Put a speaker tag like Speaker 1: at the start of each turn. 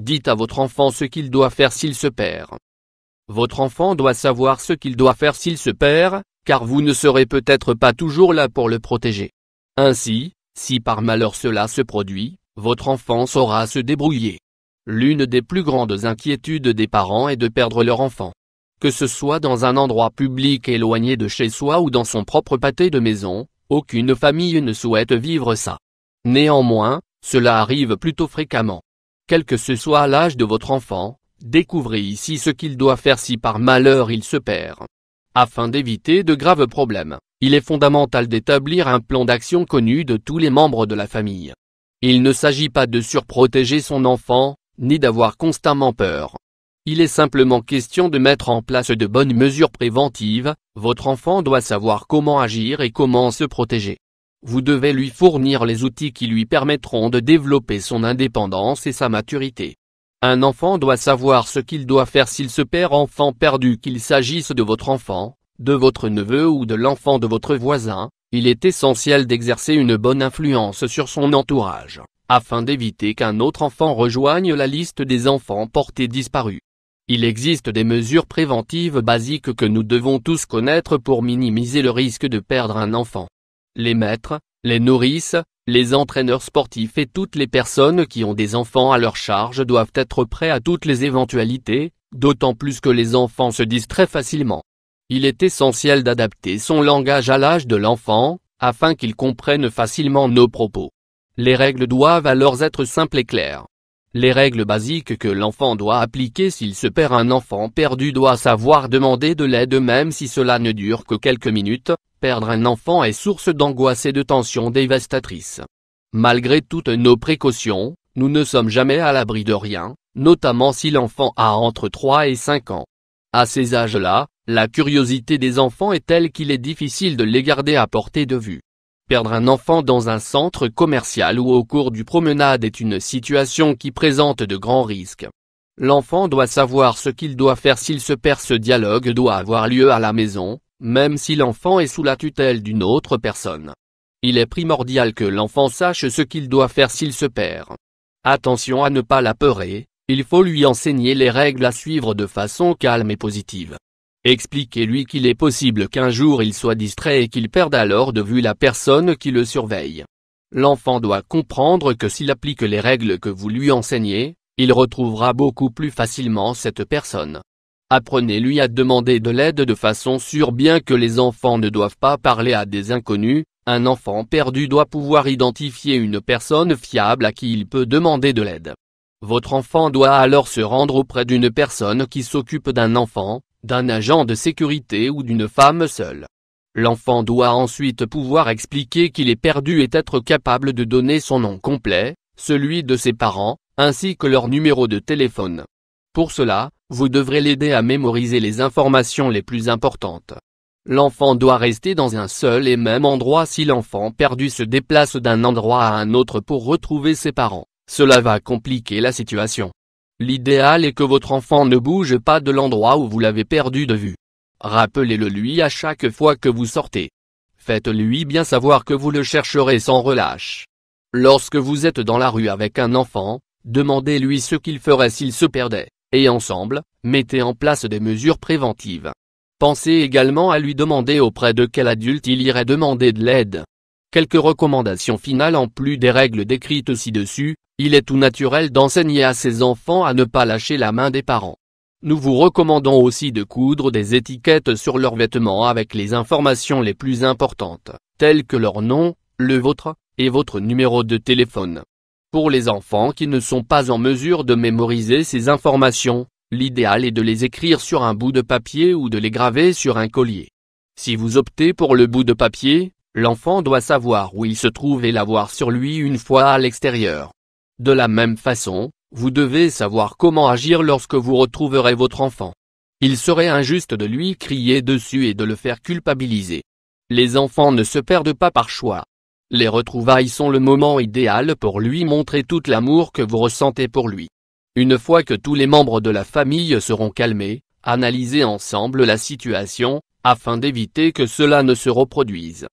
Speaker 1: Dites à votre enfant ce qu'il doit faire s'il se perd. Votre enfant doit savoir ce qu'il doit faire s'il se perd, car vous ne serez peut-être pas toujours là pour le protéger. Ainsi, si par malheur cela se produit, votre enfant saura se débrouiller. L'une des plus grandes inquiétudes des parents est de perdre leur enfant. Que ce soit dans un endroit public éloigné de chez soi ou dans son propre pâté de maison, aucune famille ne souhaite vivre ça. Néanmoins, cela arrive plutôt fréquemment quel que ce soit l'âge de votre enfant, découvrez ici ce qu'il doit faire si par malheur il se perd. Afin d'éviter de graves problèmes, il est fondamental d'établir un plan d'action connu de tous les membres de la famille. Il ne s'agit pas de surprotéger son enfant, ni d'avoir constamment peur. Il est simplement question de mettre en place de bonnes mesures préventives, votre enfant doit savoir comment agir et comment se protéger vous devez lui fournir les outils qui lui permettront de développer son indépendance et sa maturité. Un enfant doit savoir ce qu'il doit faire s'il se perd enfant perdu qu'il s'agisse de votre enfant, de votre neveu ou de l'enfant de votre voisin, il est essentiel d'exercer une bonne influence sur son entourage, afin d'éviter qu'un autre enfant rejoigne la liste des enfants portés disparus. Il existe des mesures préventives basiques que nous devons tous connaître pour minimiser le risque de perdre un enfant les maîtres, les nourrices, les entraîneurs sportifs et toutes les personnes qui ont des enfants à leur charge doivent être prêts à toutes les éventualités, d'autant plus que les enfants se disent très facilement. Il est essentiel d'adapter son langage à l'âge de l'enfant, afin qu'il comprenne facilement nos propos. Les règles doivent alors être simples et claires. Les règles basiques que l'enfant doit appliquer s'il se perd un enfant perdu doit savoir demander de l'aide même si cela ne dure que quelques minutes, perdre un enfant est source d'angoisse et de tension dévastatrice. Malgré toutes nos précautions, nous ne sommes jamais à l'abri de rien, notamment si l'enfant a entre 3 et 5 ans. À ces âges-là, la curiosité des enfants est telle qu'il est difficile de les garder à portée de vue. Perdre un enfant dans un centre commercial ou au cours du promenade est une situation qui présente de grands risques. L'enfant doit savoir ce qu'il doit faire s'il se perd ce dialogue doit avoir lieu à la maison, même si l'enfant est sous la tutelle d'une autre personne. Il est primordial que l'enfant sache ce qu'il doit faire s'il se perd. Attention à ne pas l'apeurer, il faut lui enseigner les règles à suivre de façon calme et positive. Expliquez-lui qu'il est possible qu'un jour il soit distrait et qu'il perde alors de vue la personne qui le surveille. L'enfant doit comprendre que s'il applique les règles que vous lui enseignez, il retrouvera beaucoup plus facilement cette personne. Apprenez-lui à demander de l'aide de façon sûre bien que les enfants ne doivent pas parler à des inconnus, un enfant perdu doit pouvoir identifier une personne fiable à qui il peut demander de l'aide. Votre enfant doit alors se rendre auprès d'une personne qui s'occupe d'un enfant, d'un agent de sécurité ou d'une femme seule. L'enfant doit ensuite pouvoir expliquer qu'il est perdu et être capable de donner son nom complet, celui de ses parents, ainsi que leur numéro de téléphone. Pour cela, vous devrez l'aider à mémoriser les informations les plus importantes. L'enfant doit rester dans un seul et même endroit si l'enfant perdu se déplace d'un endroit à un autre pour retrouver ses parents. Cela va compliquer la situation. L'idéal est que votre enfant ne bouge pas de l'endroit où vous l'avez perdu de vue. Rappelez-le lui à chaque fois que vous sortez. Faites-lui bien savoir que vous le chercherez sans relâche. Lorsque vous êtes dans la rue avec un enfant, demandez-lui ce qu'il ferait s'il se perdait, et ensemble, mettez en place des mesures préventives. Pensez également à lui demander auprès de quel adulte il irait demander de l'aide. Quelques recommandations finales en plus des règles décrites ci-dessus, il est tout naturel d'enseigner à ses enfants à ne pas lâcher la main des parents. Nous vous recommandons aussi de coudre des étiquettes sur leurs vêtements avec les informations les plus importantes, telles que leur nom, le vôtre, et votre numéro de téléphone. Pour les enfants qui ne sont pas en mesure de mémoriser ces informations, l'idéal est de les écrire sur un bout de papier ou de les graver sur un collier. Si vous optez pour le bout de papier, l'enfant doit savoir où il se trouve et l'avoir sur lui une fois à l'extérieur. De la même façon, vous devez savoir comment agir lorsque vous retrouverez votre enfant. Il serait injuste de lui crier dessus et de le faire culpabiliser. Les enfants ne se perdent pas par choix. Les retrouvailles sont le moment idéal pour lui montrer tout l'amour que vous ressentez pour lui. Une fois que tous les membres de la famille seront calmés, analysez ensemble la situation, afin d'éviter que cela ne se reproduise.